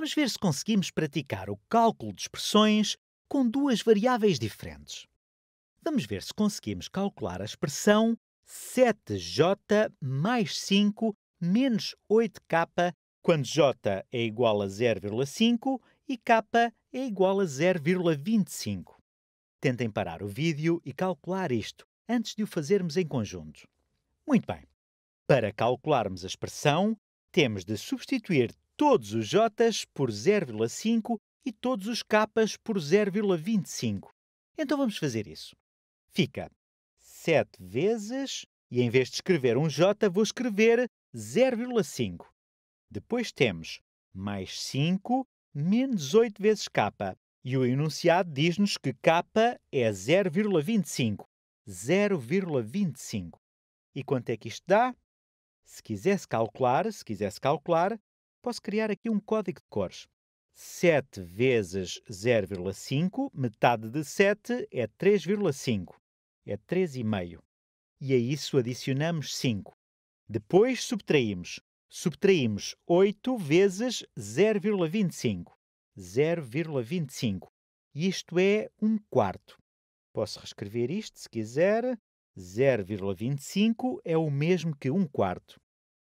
Vamos ver se conseguimos praticar o cálculo de expressões com duas variáveis diferentes. Vamos ver se conseguimos calcular a expressão 7j mais 5 menos 8k quando j é igual a 0,5 e k é igual a 0,25. Tentem parar o vídeo e calcular isto antes de o fazermos em conjunto. Muito bem. Para calcularmos a expressão, temos de substituir todos os Js por 0,5 e todos os Ks por 0,25. Então vamos fazer isso. Fica 7 vezes, e em vez de escrever um J, vou escrever 0,5. Depois temos mais 5 menos 8 vezes K. E o enunciado diz-nos que K é 0,25. 0,25. E quanto é que isto dá? Se quisesse calcular, se quisesse calcular, posso criar aqui um código de cores. 7 vezes 0,5, metade de 7 é 3,5, é 3,5. E a isso adicionamos 5. Depois subtraímos. Subtraímos 8 vezes 0,25, 0,25. Isto é 1 um quarto. Posso reescrever isto se quiser. 0,25 é o mesmo que 1 um quarto.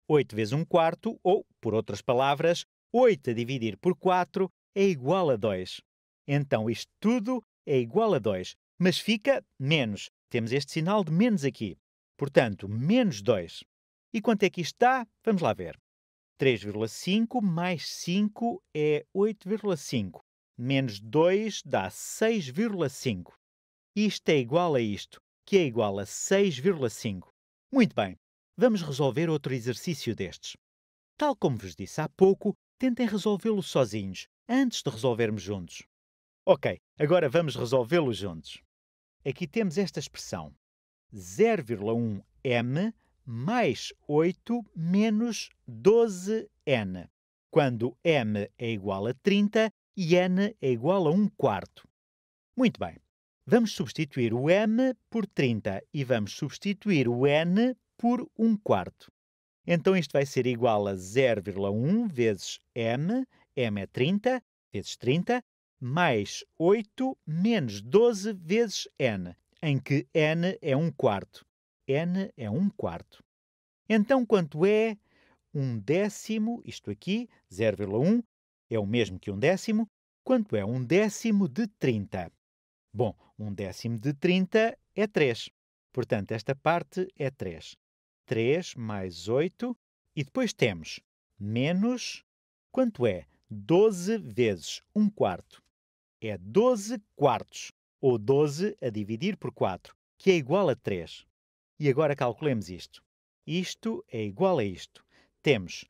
8 vezes 1 quarto, ou, por outras palavras, 8 a dividir por 4 é igual a 2. Então isto tudo é igual a 2, mas fica menos. Temos este sinal de menos aqui. Portanto, menos 2. E quanto é que isto dá? Vamos lá ver. 3,5 mais 5 é 8,5. Menos 2 dá 6,5. Isto é igual a isto, que é igual a 6,5. Muito bem vamos resolver outro exercício destes. Tal como vos disse há pouco, tentem resolvê-lo sozinhos, antes de resolvermos juntos. Ok, agora vamos resolvê-lo juntos. Aqui temos esta expressão: 0,1m mais 8 menos 12n, quando m é igual a 30 e n é igual a 1 quarto. Muito bem, vamos substituir o m por 30 e vamos substituir o n por 1 quarto. Então isto vai ser igual a 0,1 vezes m, m é 30, vezes 30, mais 8 menos 12 vezes n, em que n é 1 quarto. n é 1 quarto. Então quanto é 1 décimo, isto aqui, 0,1, é o mesmo que 1 décimo, quanto é 1 décimo de 30? Bom, 1 décimo de 30 é 3. Portanto, esta parte é 3. 3 mais 8 e depois temos menos, quanto é 12 vezes 1 quarto? É 12 quartos, ou 12 a dividir por 4, que é igual a 3. E agora calculemos isto. Isto é igual a isto. Temos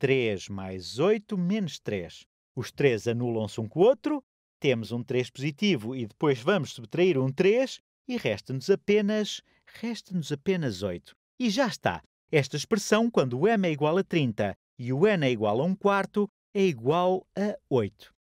3 mais 8 menos 3. Os 3 anulam-se um com o outro, temos um 3 positivo e depois vamos subtrair um 3 e resta-nos apenas, resta-nos apenas 8. E já está. Esta expressão, quando o m é igual a 30 e o n é igual a 1 quarto, é igual a 8.